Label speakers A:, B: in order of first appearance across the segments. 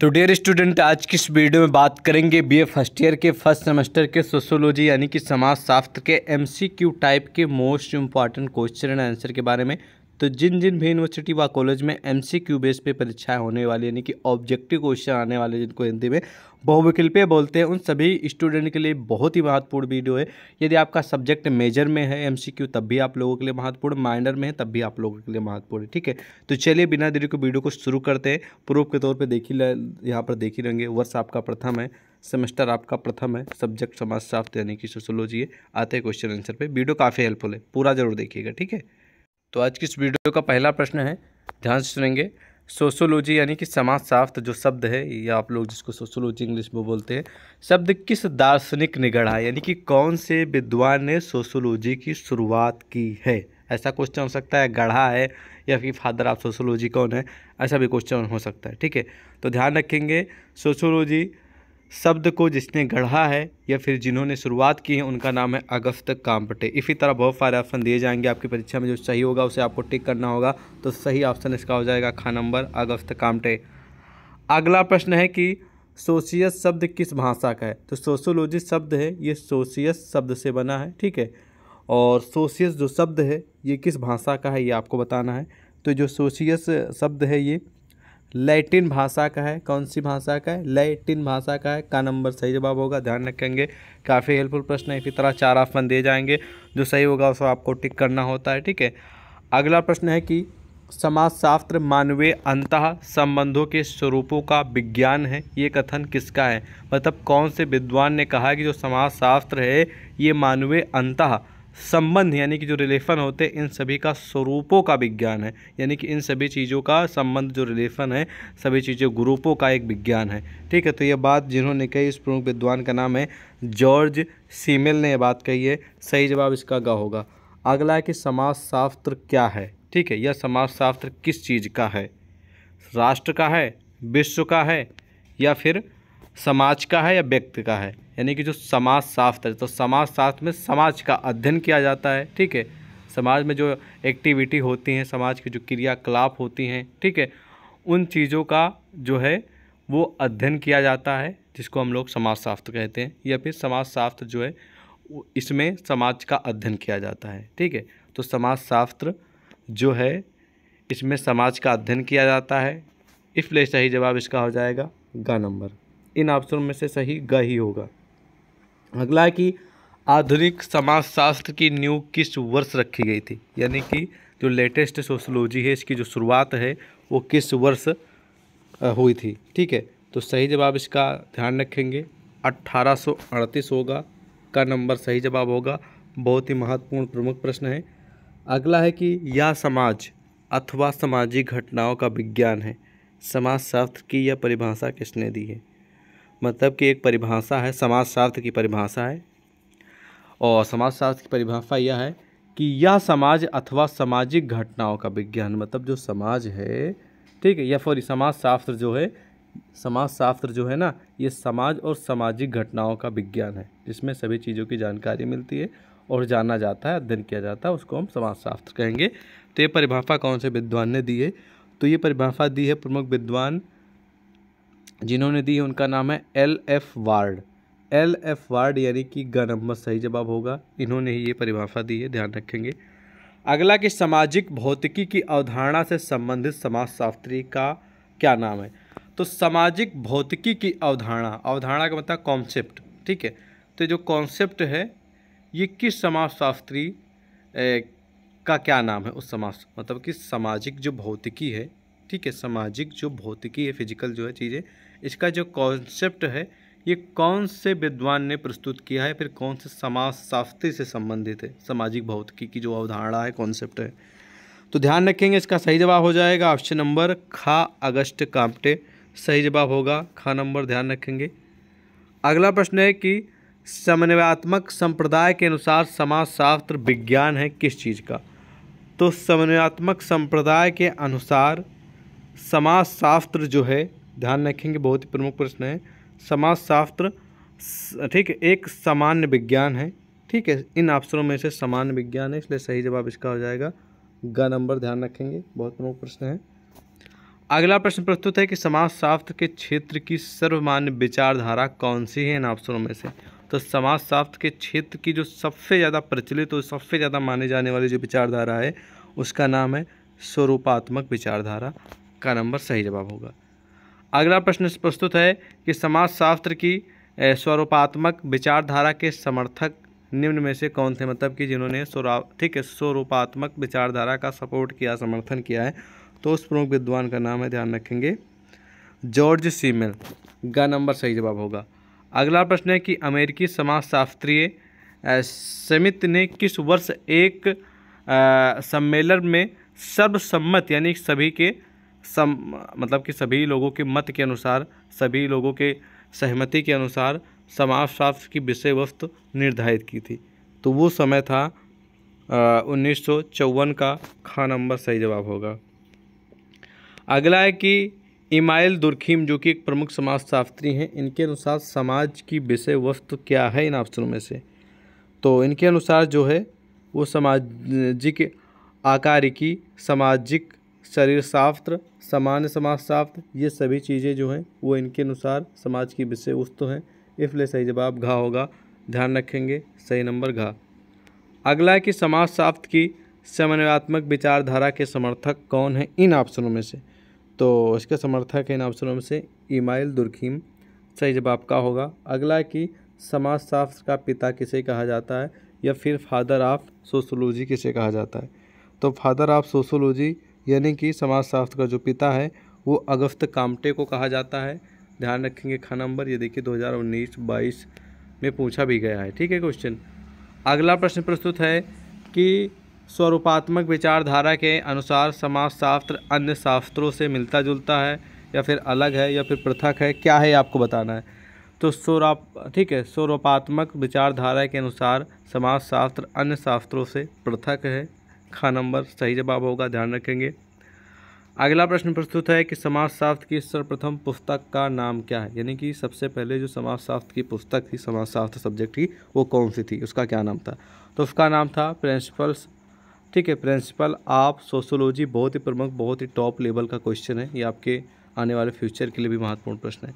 A: तो dear student आज की इस वीडियो में बात करेंगे बीए फर्स्ट ईयर के फर्स्ट सेमेस्टर के सोशोलॉजी यानी कि समाज शास्त्र के एमसीक्यू टाइप के most important question and answer के बारे में तो जिन जिन भी यूनिवर्सिटी व कॉलेज में एम सी क्यू बेस पे परीक्षाएं होने वाली यानी कि ऑब्जेक्टिव क्वेश्चन आने वाले जिनको हिंदी में बहुविकल्पीय बोलते हैं उन सभी स्टूडेंट के लिए बहुत ही महत्वपूर्ण वीडियो है यदि आपका सब्जेक्ट मेजर में है एम सी क्यू तब भी आप लोगों के लिए महत्वपूर्ण माइनर में है तब भी आप लोगों के लिए महत्वपूर्ण है ठीक है तो चलिए बिना देरी को वीडियो को शुरू करते हैं प्रूफ के तौर पर देखी यहाँ पर देखी रहेंगे वर्ष आपका प्रथम है सेमेस्टर आपका प्रथम है सब्जेक्ट समाजशास्त्र यानी कि सोशोलॉजी है आते हैं क्वेश्चन आंसर पर वीडियो काफ़ी हेल्पफुल है पूरा जरूर देखिएगा ठीक है तो आज की इस वीडियो का पहला प्रश्न है ध्यान से सुनेंगे सोशोलॉजी यानी कि समाज शास्त्र जो शब्द है या आप लोग जिसको सोशोलॉजी इंग्लिश में बोलते हैं शब्द किस दार्शनिक ने गढ़ा यानी कि कौन से विद्वान ने सोशोलॉजी की शुरुआत की है ऐसा क्वेश्चन हो सकता है गढ़ा है या फिर फादर ऑफ सोशोलॉजी कौन है ऐसा भी क्वेश्चन हो सकता है ठीक है तो ध्यान रखेंगे सोशोलॉजी शब्द को जिसने गढ़ा है या फिर जिन्होंने शुरुआत की है उनका नाम है अगस्त काम्पटे इसी तरह बहुत सारे ऑप्शन दिए जाएंगे आपकी परीक्षा में जो सही होगा उसे आपको टिक करना होगा तो सही ऑप्शन इसका हो जाएगा खा नंबर अगस्त कामटे अगला प्रश्न है कि सोशियस शब्द किस भाषा का है तो सोशोलॉजी शब्द है ये सोशियस शब्द से बना है ठीक है और सोशियस जो शब्द है ये किस भाषा का है ये आपको बताना है तो जो सोशियस शब्द है ये लैटिन भाषा का है कौन सी भाषा का है लैटिन भाषा का है का नंबर सही जवाब होगा ध्यान रखेंगे काफ़ी हेल्पफुल प्रश्न है इसी तरह चार ऑप्शन दिए जाएंगे जो सही होगा उसको आपको टिक करना होता है ठीक है अगला प्रश्न है कि समाजशास्त्र मानवीय अंत संबंधों के स्वरूपों का विज्ञान है ये कथन किसका है मतलब कौन से विद्वान ने कहा कि जो समाजशास्त्र है ये मानवीय अंत संबंध यानी कि जो रिलेशन होते हैं इन सभी का स्वरूपों का विज्ञान है यानी कि इन सभी चीज़ों का संबंध जो रिलेशन है सभी चीज़ों ग्रुपों का एक विज्ञान है ठीक है तो ये बात जिन्होंने कही इस प्रमुख विद्वान का नाम है जॉर्ज सीमेल ने यह बात कही है सही जवाब इसका गा होगा अगला है कि समाजशास्त्र क्या है ठीक है यह समाजशास्त्र किस चीज़ का है राष्ट्र का है विश्व का है या फिर समाज का है या व्यक्ति का है यानी कि जो समाज शास्त्र तो समाज शास्त्र में समाज का अध्ययन किया जाता है ठीक है समाज में जो एक्टिविटी होती हैं समाज की जो क्रियाकलाप होती हैं ठीक है उन चीज़ों का जो है वो अध्ययन किया जाता है जिसको हम लोग समाज शास्त्र कहते हैं या फिर समाज शास्त्र जो है इसमें समाज का अध्ययन किया जाता है ठीक है तो समाज शास्त्र जो है इसमें समाज का अध्ययन किया जाता है इसलिए सही जवाब इसका हो जाएगा ग नंबर इन ऑप्शनों में से सही ग ही होगा अगला है कि आधुनिक समाजशास्त्र की न्यू किस वर्ष रखी गई थी यानी कि जो लेटेस्ट सोशोलॉजी है इसकी जो शुरुआत है वो किस वर्ष हुई थी ठीक है तो सही जवाब इसका ध्यान रखेंगे 1838 होगा का नंबर सही जवाब होगा बहुत ही महत्वपूर्ण प्रमुख प्रश्न है अगला है कि यह समाज अथवा सामाजिक घटनाओं का विज्ञान है समाजशास्त्र की यह परिभाषा किसने दी है मतलब कि एक परिभाषा है समाजशास्त्र की परिभाषा है और समाजशास्त्र की परिभाषा यह है कि यह समाज अथवा सामाजिक घटनाओं का विज्ञान मतलब जो समाज है ठीक है या फिर समाजशास्त्र जो है समाजशास्त्र जो है ना ये समाज और सामाजिक घटनाओं का विज्ञान है जिसमें सभी चीज़ों की जानकारी मिलती है और जाना जाता है अध्ययन किया जाता है उसको हम समाजशास्त्र कहेंगे तो ये परिभाषा कौन से विद्वान ने दी है तो ये परिभाषा दी है प्रमुख विद्वान जिन्होंने दी है उनका नाम है L F Ward L F Ward यानी कि ग नंबर सही जवाब होगा इन्होंने ही ये परिभाषा दी है ध्यान रखेंगे अगला कि सामाजिक भौतिकी की अवधारणा से संबंधित समाजशास्त्री का क्या नाम है तो सामाजिक भौतिकी की अवधारणा अवधारणा का मतलब कॉन्सेप्ट ठीक है तो जो कॉन्सेप्ट है ये किस समाजशास्त्री का क्या नाम है उस समाज मतलब कि सामाजिक जो भौतिकी है ठीक है सामाजिक जो भौतिकी है फिजिकल जो है चीज़ें इसका जो कॉन्सेप्ट है ये कौन से विद्वान ने प्रस्तुत किया है फिर कौन से समाज शास्त्री से संबंधित है सामाजिक भौतिकी की जो अवधारणा है कॉन्सेप्ट है तो ध्यान रखेंगे इसका सही जवाब हो जाएगा ऑप्शन नंबर खा अगस्त काम्पटे सही जवाब होगा खा नंबर ध्यान रखेंगे अगला प्रश्न है कि समन्वयात्मक संप्रदाय के अनुसार समाजशास्त्र विज्ञान है किस चीज़ का तो समन्वयात्मक संप्रदाय के अनुसार समाज शास्त्र जो है ध्यान रखेंगे बहुत ही प्रमुख प्रश्न है समाज शास्त्र ठीक है एक सामान्य विज्ञान है ठीक है इन ऑप्शनों में से सामान्य विज्ञान है इसलिए सही जवाब इसका हो जाएगा ग नंबर ध्यान रखेंगे बहुत प्रमुख प्रश्न है अगला प्रश्न प्रस्तुत है कि समाजशास्त्र के क्षेत्र की सर्वमान्य विचारधारा कौन सी है इन ऑप्शनों में से तो समाजशास्त्र के क्षेत्र की जो सबसे ज़्यादा प्रचलित और सबसे ज़्यादा माने जाने वाली जो विचारधारा है उसका नाम है स्वरूपात्मक विचारधारा का नंबर सही जवाब होगा अगला प्रश्न प्रस्तुत है कि समाजशास्त्र की स्वरूपात्मक विचारधारा के समर्थक निम्न में से कौन थे मतलब कि जिन्होंने स्वरा ठीक है स्वरूपात्मक विचारधारा का सपोर्ट किया समर्थन किया है तो उस प्रमुख विद्वान का नाम है ध्यान रखेंगे जॉर्ज सीमेल का नंबर सही जवाब होगा अगला प्रश्न है कि अमेरिकी समाजशास्त्रीय समित ने किस वर्ष एक सम्मेलन में सर्वसम्मत यानी सभी के सम मतलब कि सभी लोगों के मत के अनुसार सभी लोगों के सहमति के अनुसार समाजशास्त्र की विषय वस्तु निर्धारित की थी तो वो समय था उन्नीस का खा नंबर सही जवाब होगा अगला है कि इमाइल दुर्खीम जो कि एक प्रमुख समाजशास्त्री हैं इनके अनुसार समाज की विषय वस्तु क्या है इन ऑप्शनों में से तो इनके अनुसार जो है वो सामाजिक आकारिकी सामाजिक शरीर शास्त्र सामान्य समाज शास्त्र ये सभी चीज़ें जो हैं वो इनके अनुसार समाज की विषय वस्तु हैं इसलिए सही जवाब घा होगा ध्यान रखेंगे सही नंबर घा अगला है कि समाज शास्त्र की समन्वयात्मक विचारधारा के समर्थक कौन हैं इन ऑप्शनों में से तो इसके समर्थक इन ऑप्शनों में से इमाइल दुर्खीम सही जवाब का होगा अगला कि समाज शास्त्र का पिता किसे कहा जाता है या फिर फादर ऑफ सोशोलॉजी किसे कहा जाता है तो फादर ऑफ सोशोलॉजी यानी कि समाजशास्त्र का जो पिता है वो अगस्त कामटे को कहा जाता है ध्यान रखेंगे खा नंबर ये देखिए 2019 22 में पूछा भी गया है ठीक है क्वेश्चन अगला प्रश्न प्रस्तुत है कि स्वरूपात्मक विचारधारा के अनुसार समाजशास्त्र अन्य शास्त्रों से मिलता जुलता है या फिर अलग है या फिर पृथक है क्या है आपको बताना है तो स्वराप ठीक है स्वरूपात्मक विचारधारा के अनुसार समाजशास्त्र अन्य शास्त्रों से पृथक है खा नंबर सही जवाब होगा ध्यान रखेंगे अगला प्रश्न प्रस्तुत है कि समाजशास्त्र की सर्वप्रथम पुस्तक का नाम क्या है यानी कि सबसे पहले जो समाजशास्त्र की पुस्तक थी समाजशास्त्र सब्जेक्ट की वो कौन सी थी उसका क्या नाम था तो उसका नाम था प्रिंसिपल्स ठीक है प्रिंसिपल आप सोशोलॉजी बहुत ही प्रमुख बहुत ही टॉप लेवल का क्वेश्चन है ये आपके आने वाले फ्यूचर के लिए भी महत्वपूर्ण प्रश्न है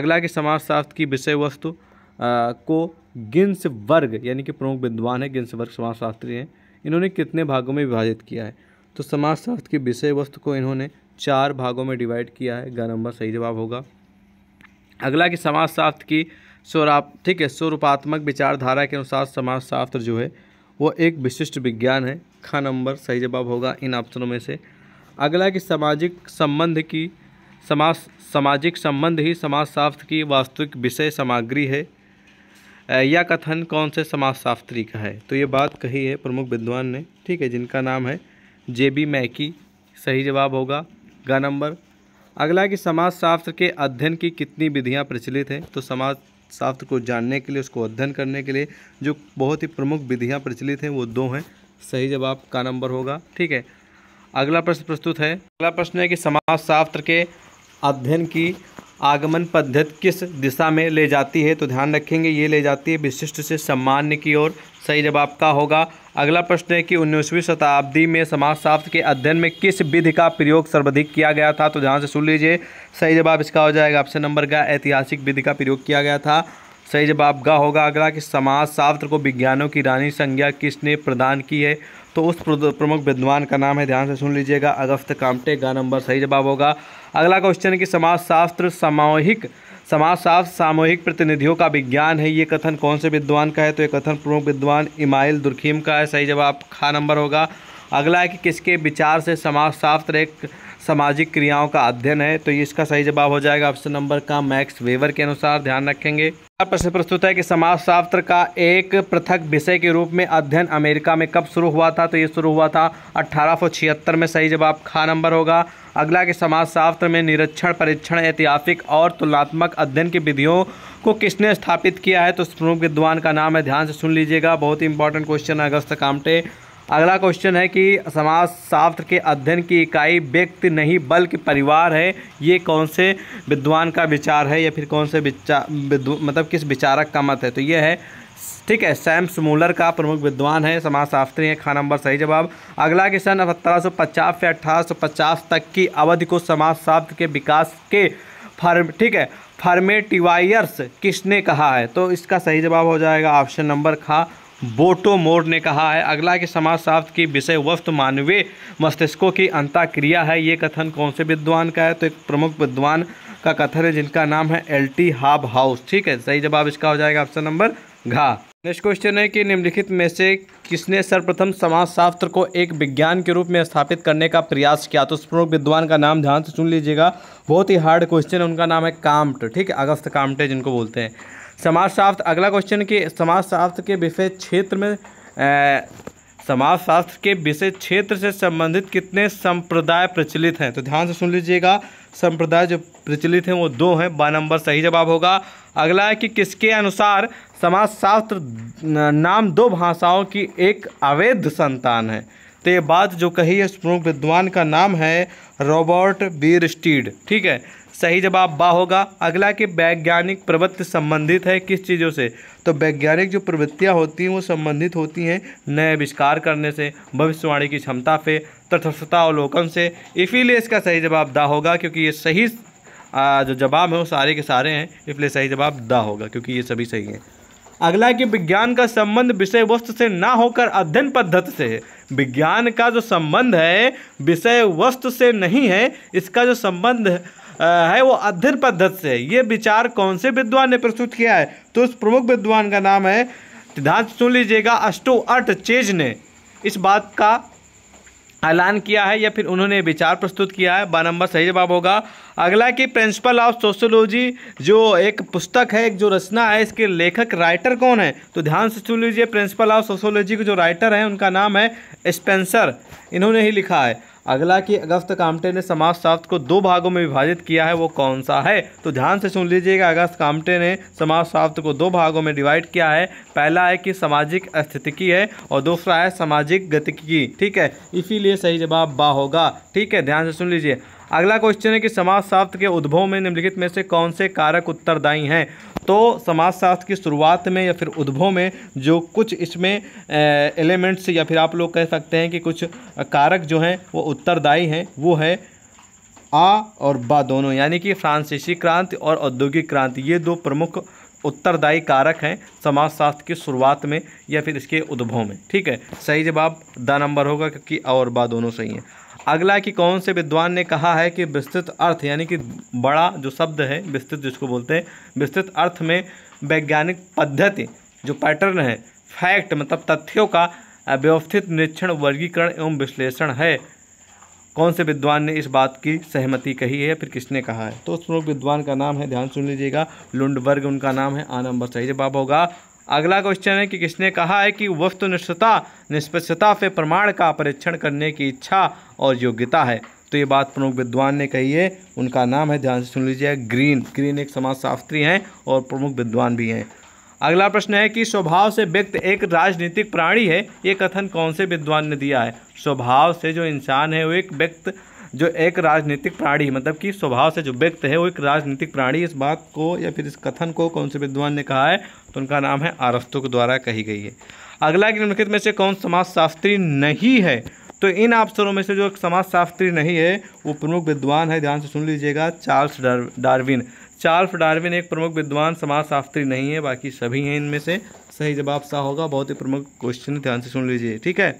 A: अगला कि समाजशास्त्र की विषय वस्तु को गिन्स वर्ग यानी कि प्रमुख विद्वान है गिन्स वर्ग समाजशास्त्री हैं इन्होंने कितने भागों में विभाजित किया है तो समाजशास्त्र की विषय वस्तु को इन्होंने चार भागों में डिवाइड किया है गा नंबर सही जवाब होगा अगला कि समाजशास्त्र की स्वराप ठीक है स्वरूपात्मक विचारधारा के अनुसार समाजशास्त्र जो है वो एक विशिष्ट विज्ञान है खा नंबर सही जवाब होगा इन ऑप्शनों में से अगला कि सामाजिक संबंध की समाज सामाजिक संबंध ही समाजशास्त्र की वास्तविक विषय सामग्री है यह कथन कौन से समाजशास्त्री का है तो ये बात कही है प्रमुख विद्वान ने ठीक है जिनका नाम है जे बी मैकी सही जवाब होगा गा नंबर अगला कि समाजशास्त्र के अध्ययन की कितनी विधियाँ प्रचलित हैं तो समाज शास्त्र को जानने के लिए उसको अध्ययन करने के लिए जो बहुत ही प्रमुख विधियाँ प्रचलित हैं वो दो हैं सही जवाब का नंबर होगा ठीक है अगला प्रश्न प्रस्तुत है अगला प्रश्न है कि समाजशास्त्र के अध्ययन की आगमन पद्धति किस दिशा में ले जाती है तो ध्यान रखेंगे ये ले जाती है विशिष्ट से सम्मान्य की ओर सही जवाब का होगा अगला प्रश्न है कि उन्नीसवीं शताब्दी में समाजशास्त्र के अध्ययन में किस विधि का प्रयोग सर्वाधिक किया गया था तो ध्यान से सुन लीजिए सही जवाब इसका हो जाएगा ऑप्शन नंबर का ऐतिहासिक विधि का प्रयोग किया गया था सही जवाब का होगा अगला कि समाजशास्त्र को विज्ञानों की रानी संज्ञा किसने प्रदान की है तो उस प्रमुख विद्वान का नाम है ध्यान से सुन लीजिएगा अगस्त कामटे का नंबर सही जवाब होगा अगला क्वेश्चन है कि समाजशास्त्र सामूहिक समाजशास्त्र सामूहिक प्रतिनिधियों का विज्ञान है ये कथन कौन से विद्वान का है तो ये कथन प्रमुख विद्वान इमाइल दुर्खीम का है सही जवाब खा नंबर होगा अगला है कि किसके विचार से समाजशास्त्र एक सामाजिक क्रियाओं का अध्ययन है तो इसका सही जवाब हो जाएगा ऑप्शन नंबर का मैक्स वेवर के अनुसार ध्यान रखेंगे प्रश्न प्रस्तुत है कि समाजशास्त्र का एक पृथक विषय के रूप में अध्ययन अमेरिका में कब शुरू हुआ था तो ये शुरू हुआ था अट्ठारह में सही जवाब खा नंबर होगा अगला कि समाजशास्त्र में निरीक्षण परीक्षण ऐतिहासिक और तुलनात्मक अध्ययन की विधियों को किसने स्थापित किया है तो स्वरूप विद्वान का नाम है ध्यान से सुन लीजिएगा बहुत ही इंपॉर्टेंट क्वेश्चन है अगस्त कामटे अगला क्वेश्चन है कि समाज शास्त्र के अध्ययन की इकाई व्यक्ति नहीं बल्कि परिवार है ये कौन से विद्वान का विचार है या फिर कौन से विचार मतलब किस विचारक का मत है तो ये है ठीक है सैम स्मूलर का प्रमुख विद्वान है समाजशास्त्री है खा नंबर सही जवाब अगला क्वेश्चन सन सत्रह सौ पचास से अठारह सौ पचास तक की अवधि को समाजशास्त्र के विकास के फर्म ठीक है फर्मेटिवायर्स किसने कहा है तो इसका सही जवाब हो जाएगा ऑप्शन नंबर खा बोटो मोर ने कहा है अगला कि समाजशास्त्र की विषय वस्तु मानवीय मस्तिष्कों की अंताक्रिया है ये कथन कौन से विद्वान का है तो एक प्रमुख विद्वान का कथन है जिनका नाम है एल टी हाब हाउस ठीक है सही जवाब इसका हो जाएगा ऑप्शन नंबर घा नेक्स्ट क्वेश्चन है कि निम्नलिखित में से किसने सर्वप्रथम समाजशास्त्र को एक विज्ञान के रूप में स्थापित करने का प्रयास किया तो प्रमुख विद्वान का नाम ध्यान से सुन लीजिएगा बहुत ही हार्ड क्वेश्चन है उनका नाम है काम्ट ठीक है अगस्त काम्टे जिनको बोलते हैं समाजशास्त्र अगला क्वेश्चन कि समाजशास्त्र के विषय क्षेत्र में समाजशास्त्र के विषय क्षेत्र से संबंधित कितने संप्रदाय प्रचलित हैं तो ध्यान से सुन लीजिएगा संप्रदाय जो प्रचलित हैं वो दो हैं बा नंबर सही जवाब होगा अगला है कि किसके अनुसार समाजशास्त्र नाम दो भाषाओं की एक अवैध संतान है तो ये बात जो कही है प्रमुख विद्वान का नाम है रॉबर्ट बीर स्टीड ठीक है सही जवाब बा होगा अगला कि वैज्ञानिक प्रवृत्ति संबंधित है किस चीज़ों से तो वैज्ञानिक जो प्रवृत्तियाँ होती हैं वो संबंधित होती हैं नए आविष्कार करने से भविष्यवाणी की क्षमता पे तटस्थता अवलोकन से इसीलिए इसका सही जवाब दा होगा क्योंकि ये सही जो जवाब है वो सारे के सारे हैं इसलिए सही जवाब दा होगा क्योंकि ये सभी सही हैं अगला कि विज्ञान का संबंध विषय वस्तु से ना होकर अध्ययन पद्धति से है विज्ञान का जो संबंध है विषय वस्तु से नहीं है इसका जो संबंध है वो अध्ययन पद्धति से ये विचार कौन से विद्वान ने प्रस्तुत किया है तो उस प्रमुख विद्वान का नाम है ध्यान सुन लीजिएगा अस्टो अर्ट चेज ने इस बात का ऐलान किया है या फिर उन्होंने विचार प्रस्तुत किया है बार नंबर सही जवाब होगा अगला कि प्रिंसिपल ऑफ सोशोलॉजी जो एक पुस्तक है एक जो रचना है इसके लेखक राइटर कौन है तो ध्यान से सुन लीजिए प्रिंसिपल ऑफ सोशोलॉजी के जो राइटर हैं उनका नाम है स्पेंसर इन्होंने ही लिखा है अगला कि अगस्त कामटे ने समाजशास्त्र को दो भागों में विभाजित किया है वो कौन सा है तो ध्यान से सुन लीजिएगा अगस्त कामटे ने समाजशास्त्र को दो भागों में डिवाइड किया है पहला है कि सामाजिक स्थितिकी है और दूसरा है सामाजिक गतिकी ठीक है इसीलिए सही जवाब बा होगा ठीक है ध्यान से सुन लीजिए अगला क्वेश्चन है कि समाजशास्त्र के उद्भव में निम्नलिखित में से कौन से कारक उत्तरदायी हैं तो समाजशास्त्र की शुरुआत में या फिर उद्भव में जो कुछ इसमें एलिमेंट्स या फिर आप लोग कह सकते हैं कि कुछ कारक जो हैं वो उत्तरदायी हैं वो है आ और बा दोनों यानी कि फ्रांसीसी क्रांति और औद्योगिक क्रांति ये दो प्रमुख उत्तरदायी कारक हैं समाजशास्त्र की शुरुआत में या फिर इसके उद्भव में ठीक है सही जवाब द नंबर होगा क्योंकि और बा दोनों सही हैं अगला कि कौन से विद्वान ने कहा है कि विस्तृत अर्थ यानी कि बड़ा जो शब्द है विस्तृत जिसको बोलते हैं विस्तृत अर्थ में वैज्ञानिक पद्धति जो पैटर्न है फैक्ट मतलब तथ्यों का व्यवस्थित निरीक्षण वर्गीकरण एवं विश्लेषण है कौन से विद्वान ने इस बात की सहमति कही है या फिर किसने कहा है तो उस प्रमुख विद्वान का नाम है ध्यान सुन लीजिएगा लुंडवर्ग उनका नाम है आ नंबर सही जवाब होगा अगला क्वेश्चन है कि किसने कहा है कि वस्तुनिष्ठता निष्पक्षता से प्रमाण का परीक्षण करने की इच्छा और योग्यता है तो ये बात प्रमुख विद्वान ने कही है उनका नाम है ध्यान से सुन लीजिए ग्रीन ग्रीन एक समाज शास्त्री हैं और प्रमुख विद्वान भी हैं अगला प्रश्न है कि स्वभाव से व्यक्त एक राजनीतिक प्राणी है ये कथन कौन से विद्वान ने दिया है स्वभाव से जो इंसान है वो एक व्यक्त जो एक राजनीतिक प्राणी मतलब कि स्वभाव से जो व्यक्त है वो एक राजनीतिक प्राणी इस बात को या फिर इस कथन को कौन से विद्वान ने कहा है तो उनका नाम है आरस्तु के द्वारा कही गई है अगला निम्नलिखित में से कौन समाजशास्त्री नहीं है तो इन ऑप्शनों में से जो समाज शास्त्री नहीं है वो प्रमुख विद्वान है ध्यान से सुन लीजिएगा चार्ल्स डार्विन चार्ल्स डार्विन एक प्रमुख विद्वान समाज शास्त्री नहीं है बाकी सभी हैं इनमें से सही जवाब सा होगा बहुत ही प्रमुख क्वेश्चन ध्यान से सुन लीजिए ठीक है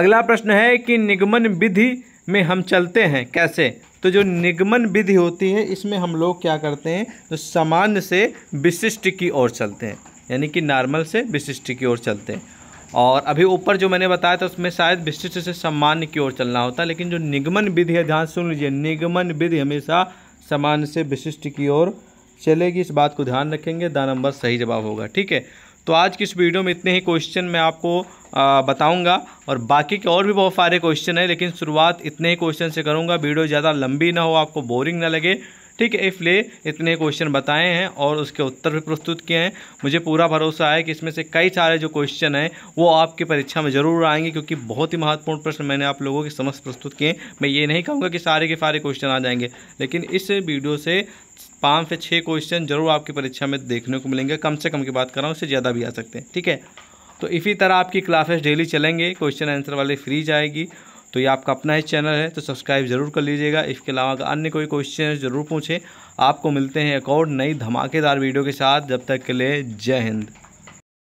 A: अगला प्रश्न है कि निगमन विधि में हम चलते हैं कैसे तो जो निगमन विधि होती है इसमें हम लोग क्या करते हैं जो तो सामान्य से विशिष्ट की ओर चलते हैं यानी कि नॉर्मल से विशिष्ट की ओर चलते हैं और अभी ऊपर जो मैंने बताया था उसमें शायद विशिष्ट से सम्मान की ओर चलना होता है लेकिन जो निगमन विधि है ध्यान सुन लीजिए निगमन विधि हमेशा सम्मान से विशिष्ट की ओर चलेगी इस बात को ध्यान रखेंगे दा नंबर सही जवाब होगा ठीक है तो आज की इस वीडियो में इतने ही क्वेश्चन मैं आपको बताऊंगा और बाकी के और भी बहुत सारे क्वेश्चन हैं लेकिन शुरुआत इतने ही क्वेश्चन से करूंगा वीडियो ज़्यादा लंबी ना हो आपको बोरिंग ना लगे ठीक है इसलिए इतने क्वेश्चन बताए हैं और उसके उत्तर भी प्रस्तुत किए हैं मुझे पूरा भरोसा है कि इसमें से कई सारे जो क्वेश्चन हैं वो आपकी परीक्षा में ज़रूर आएंगे क्योंकि बहुत ही महत्वपूर्ण प्रश्न मैंने आप लोगों के समक्ष प्रस्तुत किए मैं ये नहीं कहूँगा कि सारे के सारे क्वेश्चन आ जाएंगे लेकिन इस वीडियो से पाँच से छः क्वेश्चन जरूर आपकी परीक्षा में देखने को मिलेंगे कम से कम की बात कर रहा हूँ उससे ज़्यादा भी आ सकते हैं ठीक है तो इसी तरह आपकी क्लासेस डेली चलेंगे क्वेश्चन आंसर वाले फ्री जाएगी तो ये आपका अपना ही चैनल है तो सब्सक्राइब जरूर कर लीजिएगा इसके अलावा अन्य कोई क्वेश्चन ज़रूर पूछें आपको मिलते हैं एक और नई धमाकेदार वीडियो के साथ जब तक के लिए जय हिंद